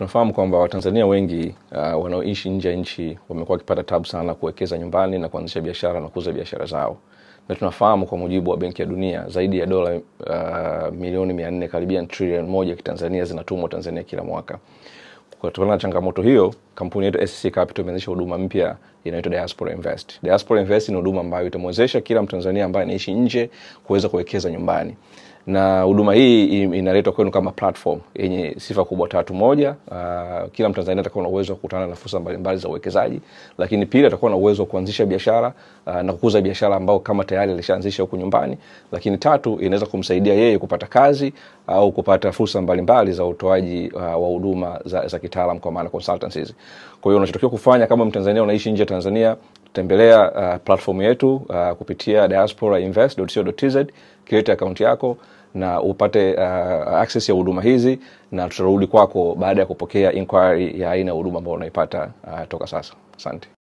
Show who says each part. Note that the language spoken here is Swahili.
Speaker 1: tunafahamu kwamba watanzania wengi uh, wanaoishi nje ya nchi wamekuwa wakipata tabu sana kuwekeza nyumbani na kuanzisha biashara na kuuza biashara zao na tunafahamu kwa mujibu wa benki ya dunia zaidi ya dola uh, milioni mia nne karibia trilioni moja kitanzania zinatumwa tanzania kila mwaka kutokana na changamoto hiyo kampuni yetu Capital imeanzisha huduma mpya inaitwa Diaspora Invest. Diaspora Invest ni huduma ambayo itamwezesha kila Mtanzania ambaye anaishi nje kuweza kuwekeza nyumbani na huduma hii inaletwa kwenu kama platform yenye sifa kubwa tatu. Moja, uh, kila Mtanzania atakuwa na uwezo wa kukutana na fursa mbalimbali za uwekezaji, lakini pili, atakuwa na uwezo wa kuanzisha biashara uh, na kukuza biashara ambao kama tayari alishaanzisha huku nyumbani, lakini tatu, inaweza kumsaidia yeye kupata kazi au uh, kupata fursa mbalimbali za utoaji uh, wa huduma za, za kitaalam kwa maana consultancies. Kwa hiyo unachotakiwa kufanya kama Mtanzania unaishi nje ya Tanzania tembelea uh, platform yetu uh, kupitia diasporainvest.co.tz, create account yako na upate uh, access ya huduma hizi, na tutarudi kwako baada ya kupokea inquiry ya aina ya huduma ambayo unaipata uh, toka sasa. Asante.